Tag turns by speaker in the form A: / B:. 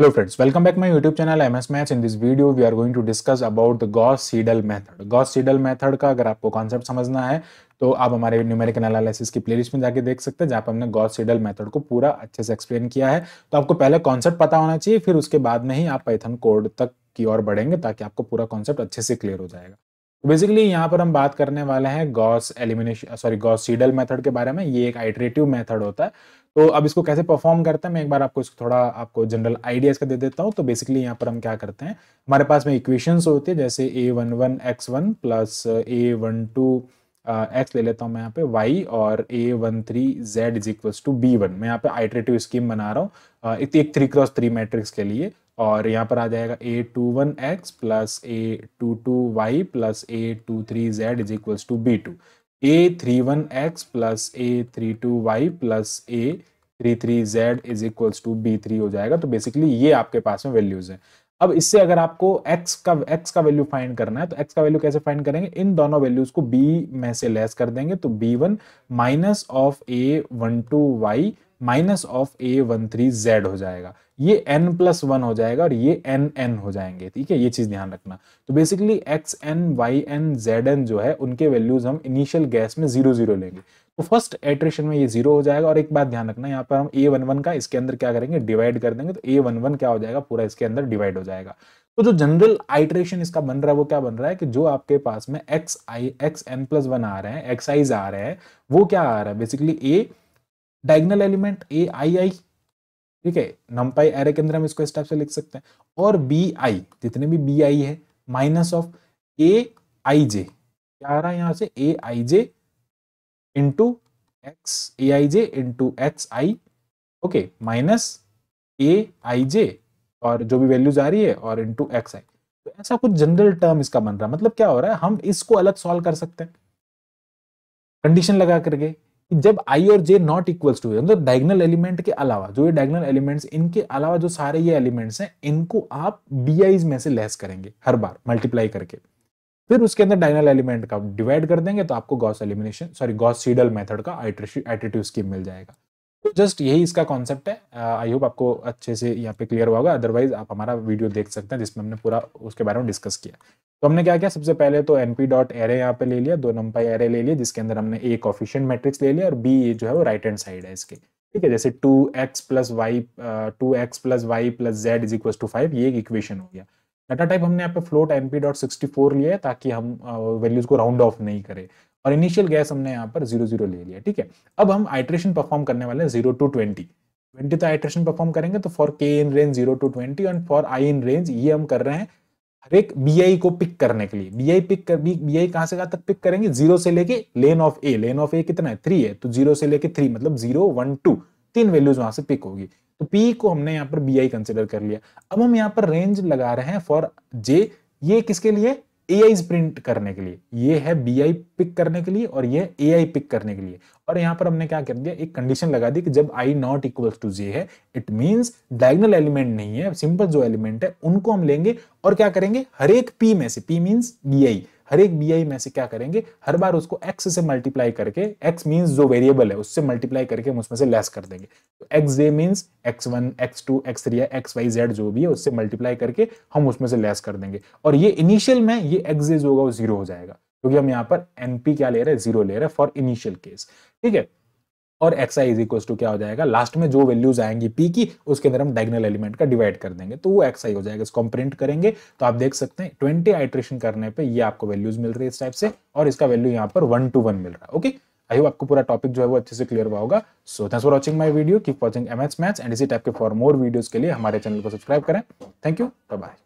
A: Hello friends welcome back back YouTube channel M S Maths. In this video we are going to discuss about the gauss Seidel method. Gauss Seidel method का अगर आपको concept समझना है तो आप हमारे numeric analysis की playlist में जाके देख सकते हैं जहां पर हमने गॉस सीडल मेथड को पूरा अच्छे से एक्सप्लेन किया है तो आपको पहले कॉन्सेप्ट पता होना चाहिए फिर उसके बाद में ही आप पैथन कोड तक की ओर बढ़ेंगे ताकि आपको पूरा कॉन्सेप्ट अच्छे से क्लियर हो जाएगा बेसिकली यहाँ पर हम बात करने वाले हैं Gauss elimination sorry Gauss Seidel method के बारे में ये एक आइटरेटिव मेथड होता है तो अब इसको कैसे परफॉर्म करते हैं मैं एक बार आपको इसको थोड़ा आपको जनरल आइडियाज का दे देता हूँ तो बेसिकली यहाँ पर हम क्या करते हैं हमारे पास में इक्वेशंस होती है जैसे a one one x one plus a one two x ले लेता हूँ मैं यहाँ पे वाई और a one three z is equals to b one मैं यहाँ पे आइटरेटिव स्कीम बना रहा हूँ एक थ्री क्रॉस थ्री मैट्रिक्स के लिए और यहाँ पर आ जाएगा a two one x plus a two two y plus a two three z is equals to b two a three one x plus a three two y plus a three three z is equals to b three हो जाएगा तो basically ये आपके पास में values हैं अब इससे अगर आपको x का x का वैल्यू फाइंड करना है तो x का वैल्यू कैसे फाइंड करेंगे इन दोनों वैल्यूज को b में से लेस कर देंगे तो b1 one minus of a one two y minus of a one three z हो जाएगा ये एन प्लस वन हो जाएगा और ये एन एन हो जाएंगे ठीक है ये चीज़ ध्यान रखना तो basically x n y n z n जो है उनके वैल्यूज हम इनिशियल गैस में जीरो जीरो लेंगे तो फर्स्ट एट्रेशन में ये जीरो हो जाएगा और एक बात ध्यान रखना यहाँ पर हम ए वन वन का इसके अंदर क्या करेंगे डिवाइड कर देंगे तो ए वन वन क्या हो जाएगा पूरा इसके अंदर डिवाइड हो जाएगा तो जो जनरल आइट्रेशन इसका बन रहा है वो क्या बन रहा है कि जो आपके पास में x i x n plus one आ रहे हैं एक्स आईज आ रहे हैं वो क्या आ रहा है basically a diagonal element a i i ठीक है नमपाई एरे के अंदर हम इसको इस टाइप से लिख सकते हैं और बी आई जितने भी बी आई है माइनस ऑफ ए आई जे क्या आ रहा है यहां से a i j into x a i j into x i okay minus a i j और जो भी वैल्यूज आ रही है और इंटू एक्स आई तो ऐसा कुछ जनरल टर्म इसका बन रहा है मतलब क्या हो रहा है हम इसको अलग सॉल्व कर सकते हैं कंडीशन लगा करके जब आई और जे नॉट इक्वल्स टू मतलब डायगनल एलिमेंट के अलावा जो ये डायगनल एलिमेंट्स इनके अलावा जो सारे ये एलिमेंट्स हैं इनको आप बी में से लेस करेंगे हर बार मल्टीप्लाई करके फिर उसके अंदर डायगनल एलिमेंट का डिवाइड कर देंगे तो आपको Gauss elimination sorry Gauss Seidel method का आइट्रेटिव स्कीम मिल जाएगा तो जस्ट यही इसका कॉन्सेप्ट है आई uh, होप आपको अच्छे से यहाँ पे क्लियर हुआ होगा अदरवाइज आप हमारा वीडियो देख सकते हैं जिसमें हमने पूरा उसके बारे में डिस्कस किया तो हमने क्या किया सबसे पहले तो एन पी डॉट एरे यहाँ पे ले लिया दो नंबर एरे ले लिया जिसके अंदर हमने एक कॉफिशियंट मैट्रिक्स ले लिया और बी जो है वो राइट हैंड साइड है इसके ठीक है जैसे two x plus y two x plus y plus z is equal to five ये एक इक्वेशन हो गया डाटा टाइप हमने यहाँ पे float n p dot sixty four लिया है ताकि हम वैल्यूज uh, को राउंड ऑफ नहीं करें और इनिशियल गैस हमने यहाँ पर जीरो जीरो ले लिया ठीक है अब हम आइट्रेशन परफॉर्म करने वाले हैं जीरो टू ट्वेंटी ट्वेंटी तो आइट्रेशन परफॉर्म करेंगे तो for k in range zero to twenty and for i in range ये हम कर रहे हैं हर एक बी आई को पिक करने के लिए बी आई पिक कर बी आई कहाँ से कहाँ तक पिक करेंगे जीरो से लेके lane of A lane of ए कितना है थ्री है तो जीरो से लेके थ्री मतलब जीरो वन टू तीन वैल्यूज वहां से पिक होगी तो P को हमने यहाँ पर बी आई कंसिडर कर लिया अब हम यहाँ पर रेंज लगा रहे हैं फॉर J ये किसके लिए ए प्रिंट करने के लिए ये है बी आई पिक करने के लिए और ये ए आई पिक करने के लिए और यहाँ पर हमने क्या कर दिया एक कंडीशन लगा दी कि जब i not equal to j है इट मीन डायगनल एलिमेंट नहीं है सिंपल जो एलिमेंट है उनको हम लेंगे और क्या करेंगे हर एक पी में से पी मीन्स बी आई हर एक बी में से क्या करेंगे हर बार उसको एक्स से मल्टीप्लाई करके एक्स मीन्स जो वेरिएबल है उससे मल्टीप्लाई करके हम उसमें से लेस कर देंगे तो x j means x one x two x three या एक्स वाई जेड जो भी है उससे मल्टीप्लाई करके हम उसमें से लेस कर देंगे और ये इनिशियल में ये एक्स जे जो होगा वो जीरो हो जाएगा क्योंकि हम यहाँ पर एनपी क्या ले रहे हैं जीरो ले रहे हैं फॉर इनिशियल केस ठीक है और x i is equal to क्या हो जाएगा लास्ट में जो वैल्यूज आएंगी पी की उसके अंदर हम डायगनल एलिमेंट का डिवाइड कर देंगे तो वो एक्स आई हो जाएगा इसको हम प्रिंट करेंगे तो आप देख सकते हैं ट्वेंटी आइट्रेशन करने पर ये आपको वैल्यूज मिल रही है इस टाइप से और इसका वैल्यू यहाँ पर वन टू वन मिल रहा है ओके आई होप आपको पूरा टॉपिक जो है वो अच्छे से क्लियर हुआ होगा so thanks for watching my video keep watching M H Maths and इसी टाइप के फॉर मोर वीडियोज के लिए हमारे चैनल को सब्सक्राइब करें थैंक यू बाय